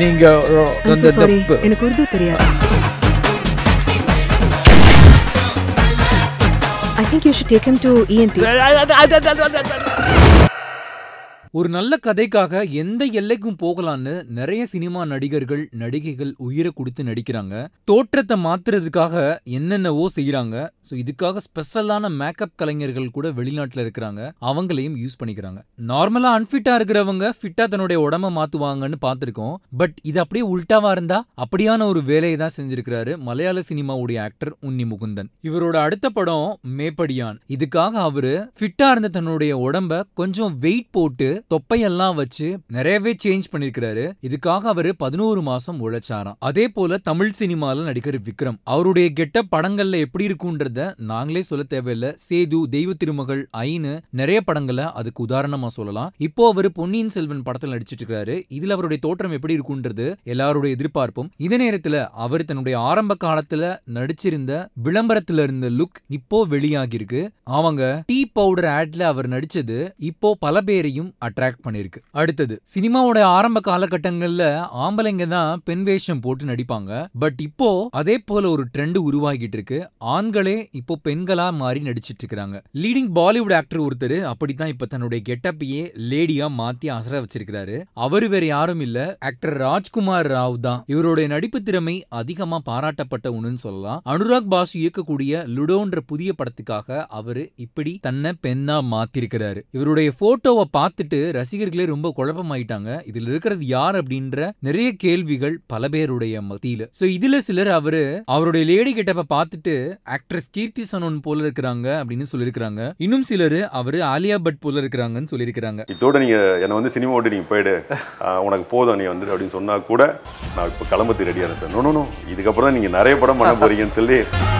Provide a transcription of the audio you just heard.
நீங்க எனக்கு உருது தெரியாது I think you should take him to ENT ஒரு நல்ல கதைக்காக எந்த எல்லைக்கும் போகலான்னு நிறைய சினிமா நடிகர்கள் நடிகைகள் உயிரை கொடுத்து நடிக்கிறாங்க தோற்றத்தை மாத்துறதுக்காக என்னென்னவோ செய்யறாங்க ஸோ இதுக்காக ஸ்பெஷலான மேக்கப் கலைஞர்கள் கூட வெளிநாட்டில் இருக்கிறாங்க அவங்களையும் யூஸ் பண்ணிக்கிறாங்க நார்மலா அன்ஃபிட்டா இருக்கிறவங்க ஃபிட்டா தன்னுடைய உடம்ப மாத்துவாங்கன்னு பார்த்துருக்கோம் பட் இது அப்படியே உல்ட்டாவா இருந்தா அப்படியான ஒரு வேலையை தான் செஞ்சிருக்கிறாரு மலையாள சினிமாவுடைய ஆக்டர் உன்னி முகுந்தன் இவரோட அடுத்த படம் மேப்படியான் இதுக்காக அவரு ஃபிட்டா இருந்த தன்னுடைய உடம்ப கொஞ்சம் வெயிட் போட்டு தொப்பையெல்லாம் வச்சு நிறையவே சேஞ்ச் பண்ணிருக்கிறாரு இதுக்காக அவரு பதினோரு மாசம் உழைச்சாராம் அதே போல தமிழ் சினிமால நடிகர் விக்ரம் அவருடைய கெட்ட படங்கள்ல எப்படி இருக்கும்ன்றத நாங்களே சொல்ல தேவையில்ல சேது தெய்வ திருமகள் ஐனு நிறைய படங்களை அதுக்கு உதாரணமா சொல்லலாம் இப்போ அவரு பொன்னியின் செல்வன் படத்தில் நடிச்சிட்டு இருக்காரு இதுல அவருடைய தோற்றம் எப்படி இருக்கும்ன்றது எல்லாருடைய எதிர்பார்ப்பும் இதே நேரத்துல அவர் தன்னுடைய ஆரம்ப காலத்துல நடிச்சிருந்த விளம்பரத்துல இருந்த லுக் இப்போ வெளியாகிருக்கு அவங்க டி பவுடர் ஆட்ல அவர் நடிச்சது இப்போ பல பேரையும் அட்ராக்ட் பண்ணிருக்கு அடுத்தது சினிமாவோட ஆரம்ப காலகட்டங்கள்ல ஆம்பளைங்க தான் பெண் வேஷம் போட்டு நடிப்பாங்க பட் இப்போ அதே போல ஒரு ட்ரெண்ட் உருவாகிட்டு இருக்கு ஆண்களே இப்போ பெண்களா மாறி நடிச்சிட்டு இருக்காங்க லீடிங் பாலிவுட் ஆக்டர் ஒருத்தர் அப்படித்தான் இப்ப தன்னுடைய கெட்டப்பையே லேடியா மாத்தி அசர வச்சிருக்கிறாரு அவரு வேற யாரும் இல்ல ஆக்டர் ராஜ்குமார் ராவ் தான் இவருடைய நடிப்பு திறமை அதிகமா பாராட்டப்பட்ட ஒண்ணுன்னு சொல்லலாம் அனுராக் பாசு இயக்கக்கூடிய லுடோன்ற புதிய படத்துக்காக அவரு இப்படி தன்னை அண்ணனை பெண்ணா மாத்திருக்கிறாரு இவருடைய போட்டோவை பார்த்துட்டு ரசிகர்களே ரொம்ப குழப்பமாயிட்டாங்க இதுல இருக்கிறது யார் அப்படின்ற நிறைய கேள்விகள் பல பேருடைய மத்தியில சோ இதுல சிலர் அவரு அவருடைய லேடி கிட்டப்ப பார்த்துட்டு ஆக்ட்ரஸ் கீர்த்தி சனோன் போல இருக்கிறாங்க அப்படின்னு சொல்லிருக்கிறாங்க இன்னும் சிலர் அவரு ஆலியா பட் போல இருக்கிறாங்கன்னு சொல்லியிருக்கிறாங்க இதோட நீங்க என்ன வந்து சினிமா ஓட்டி நீங்க போயிடு உனக்கு போதும் நீ வந்து அப்படின்னு சொன்னா கூட நான் இப்போ கிளம்பத்தி ரெடியாக சார் இதுக்கப்புறம் நீங்க நிறைய படம் பண்ண போறீங்கன்னு சொல்லி